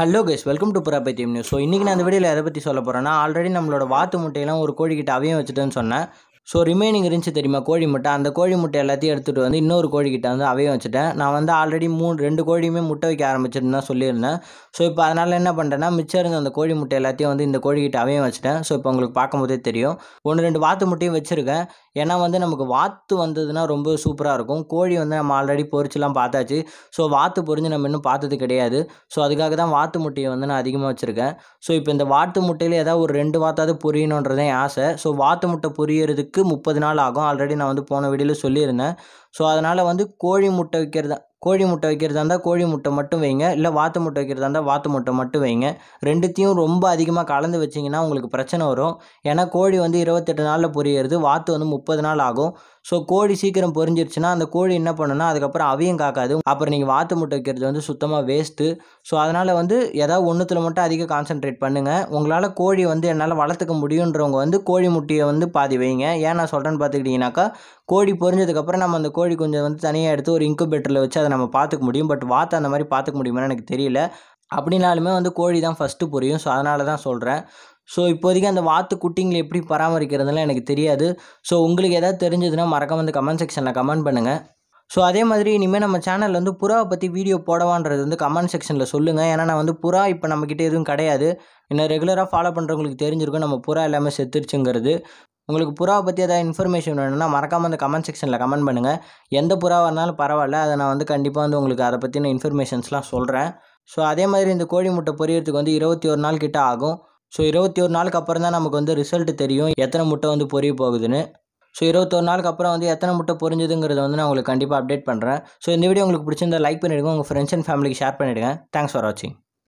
hello guys welcome to புறாபத்தியம் news so இன்றைக்கி நான் அந்த வீடியோவில் எதை பற்றி சொல்ல போகிறேன்னா ஆல்ரெடி நம்மளோட வாத்து முட்டையெல்லாம் ஒரு கோழிக்கிட்ட அவையும் வச்சுட்டேன்னு சொன்னேன் ஸோ ரிமைனிங் இருந்துச்சு தெரியுமா கோழி முட்டை அந்த கோழி முட்டை எல்லாத்தையும் எடுத்துகிட்டு வந்து இன்னொரு கோழிக்கிட்ட வந்து அவையும் வச்சுட்டேன் நான் வந்து ஆல்ரெடி மூணு ரெண்டு கோழியுமே முட்டை வைக்க ஆரம்பிச்சிருந்தேன் தான் சொல்லியிருந்தேன் ஸோ இப்போ அதனால் என்ன பண்ணுறேன்னா மிச்சம் இருந்த அந்த கோழி முட்டை எல்லாத்தையும் வந்து இந்த கோழிக்கிட்ட அவையும் வச்சுட்டேன் ஸோ இப்போ உங்களுக்கு பார்க்கும்போதே தெரியும் ஒன்று ரெண்டு வாத்து முட்டையும் வச்சுருக்கேன் ஏன்னா வந்து நமக்கு வாத்து வந்ததுன்னா ரொம்ப சூப்பராக இருக்கும் கோழி வந்து நம்ம ஆல்ரெடி பொறிச்சுலாம் பார்த்தாச்சு ஸோ வாத்து பொறிஞ்சு நம்ம இன்னும் பார்த்தது கிடையாது ஸோ அதுக்காக தான் வாத்து முட்டையை வந்து நான் அதிகமாக வச்சுருக்கேன் ஸோ இப்போ இந்த வாத்து முட்டையில் ஏதாவது ஒரு ரெண்டு வாத்தாவது புரியணுன்றதே ஆசை ஸோ வாத்து முட்டை பொரியறதுக்கு வைக்கிறதுக்கு முப்பது நாள் ஆகும் ஆல்ரெடி நான் வந்து போன வீடியோவில் சொல்லியிருந்தேன் ஸோ அதனால் வந்து கோழி முட்டை விற்கிறதா கோழி முட்டை வைக்கிறதா இருந்தால் கோழி முட்டை மட்டும் வைங்க இல்லை வாத்து முட்டை வைக்கிறதா இருந்தால் வாத்து முட்டை மட்டும் வைங்க ரெண்டுத்தையும் ரொம்ப அதிகமாக கலந்து வச்சிங்கன்னா உங்களுக்கு பிரச்சனை வரும் ஏன்னா கோழி வந்து இருபத்தெட்டு நாளில் பொரியறது வாத்து வந்து முப்பது நாள் ஆகும் ஸோ கோழி சீக்கிரம் பொரிஞ்சிருச்சுன்னா அந்த கோழி என்ன பண்ணுனா அதுக்கப்புறம் அவையும் காக்காது அப்புறம் நீங்கள் வாத்து முட்டை வைக்கிறது வந்து சுத்தமாக வேஸ்ட்டு ஸோ அதனால் வந்து ஏதாவது ஒன்றுத்தில் மட்டும் அதிக கான்சென்ட்ரேட் பண்ணுங்கள் உங்களால் கோழி வந்து என்னால் வளர்த்துக்க முடியுன்றவங்க வந்து கோழி முட்டையை வந்து பாதி வைங்க ஏன் நான் சொல்கிறேன்னு பார்த்துக்கிட்டிங்கனாக்கா கோழி பொரிஞ்சதுக்கப்புறம் நம்ம அந்த கோழி கொஞ்சம் வந்து தனியாக எடுத்து ஒரு இன்குபேட்டரில் வச்சு அதை அதை நம்ம பார்த்துக்க முடியும் பட் வாத்து அந்த மாதிரி பார்த்துக்க முடியுமான்னு எனக்கு தெரியல அப்படின்னாலுமே வந்து கோழி தான் ஃபஸ்ட்டு புரியும் ஸோ அதனால தான் சொல்கிறேன் ஸோ இப்போதைக்கு அந்த வாத்து குட்டிங்களை எப்படி பராமரிக்கிறதுலாம் எனக்கு தெரியாது ஸோ உங்களுக்கு எதாவது தெரிஞ்சதுன்னா மறக்காம வந்து கமெண்ட் செக்ஷனில் கமெண்ட் பண்ணுங்கள் ஸோ அதே மாதிரி இனிமேல் நம்ம சேனலில் வந்து புறாவை பற்றி வீடியோ போடவான்றது வந்து கமெண்ட் செக்ஷனில் சொல்லுங்கள் ஏன்னா நான் வந்து புறா இப்போ நம்மக்கிட்ட எதுவும் கிடையாது என்ன ரெகுலராக ஃபாலோ பண்ணுறவங்களுக்கு தெரிஞ்சிருக்கும் நம்ம புறா எல்லாமே செத்துருச்சுங்கிறது உங்களுக்கு புறாவை பற்றி ஏதாவது இன்ஃபர்மேஷன் வேணும்னா மறக்காமல் அந்த கமெண்ட் செக்ஷனில் கமெண்ட் பண்ணுங்கள் எந்த புறாவாக இருந்தாலும் பரவாயில்ல அதை நான் வந்து கண்டிப்பாக வந்து உங்களுக்கு அதை பற்றின இன்ஃபர்மேஷன்ஸ்லாம் சொல்கிறேன் ஸோ அதே மாதிரி இந்த கோழி முட்டை பொரியறதுக்கு வந்து இருபத்தி ஒரு நாள் கிட்ட ஆகும் ஸோ இருபத்தி ஒரு நாளுக்கு அப்புறம் தான் நமக்கு வந்து ரிசல்ட் தெரியும் எத்தனை முட்டை வந்து பொரிய போகுதுன்னு ஸோ இருபத்தொரு நாளுக்கு அப்புறம் வந்து எத்தனை முட்டை பொரிஞ்சதுங்கிறத வந்து நான் உங்களுக்கு கண்டிப்பாக அப்டேட் பண்ணுறேன் ஸோ இந்த வீடியோ உங்களுக்கு பிடிச்சிருந்தா லைக் பண்ணிவிடுங்க உங்கள் ஃப்ரெண்ட்ஸ் அண்ட் ஃபேமிலிக்கு ஷேர் பண்ணிவிடுங்க தேங்க்ஸ் ஃபார் வாட்சிங்